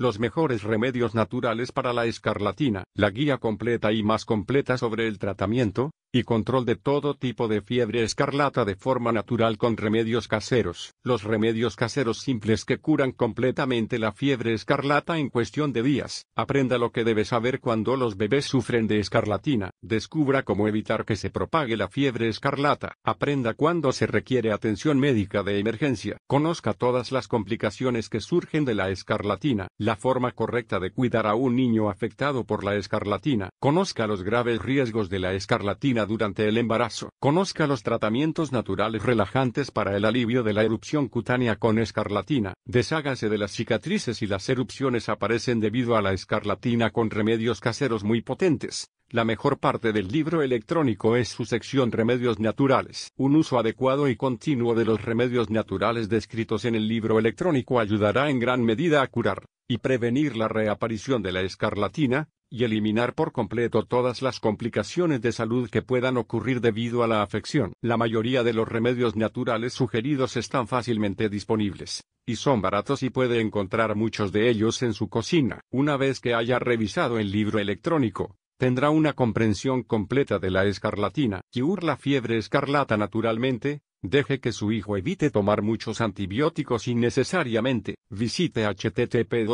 Los mejores remedios naturales para la escarlatina. La guía completa y más completa sobre el tratamiento, y control de todo tipo de fiebre escarlata de forma natural con remedios caseros. Los remedios caseros simples que curan completamente la fiebre escarlata en cuestión de días. Aprenda lo que debe saber cuando los bebés sufren de escarlatina. Descubra cómo evitar que se propague la fiebre escarlata. Aprenda cuándo se requiere atención médica de emergencia. Conozca todas las complicaciones que surgen de la escarlatina. La forma correcta de cuidar a un niño afectado por la escarlatina. Conozca los graves riesgos de la escarlatina durante el embarazo. Conozca los tratamientos naturales relajantes para el alivio de la erupción cutánea con escarlatina. Deshágase de las cicatrices y las erupciones aparecen debido a la escarlatina con remedios caseros muy potentes. La mejor parte del libro electrónico es su sección Remedios Naturales. Un uso adecuado y continuo de los remedios naturales descritos en el libro electrónico ayudará en gran medida a curar y prevenir la reaparición de la escarlatina, y eliminar por completo todas las complicaciones de salud que puedan ocurrir debido a la afección. La mayoría de los remedios naturales sugeridos están fácilmente disponibles, y son baratos y puede encontrar muchos de ellos en su cocina. Una vez que haya revisado el libro electrónico, tendrá una comprensión completa de la escarlatina. Cure la fiebre escarlata naturalmente, Deje que su hijo evite tomar muchos antibióticos innecesariamente. Visite http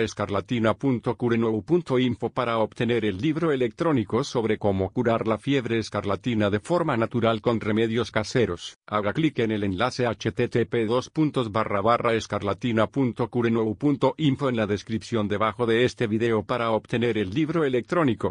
escarlatinacurenowinfo para obtener el libro electrónico sobre cómo curar la fiebre escarlatina de forma natural con remedios caseros. Haga clic en el enlace http escarlatinacurenowinfo en la descripción debajo de este video para obtener el libro electrónico.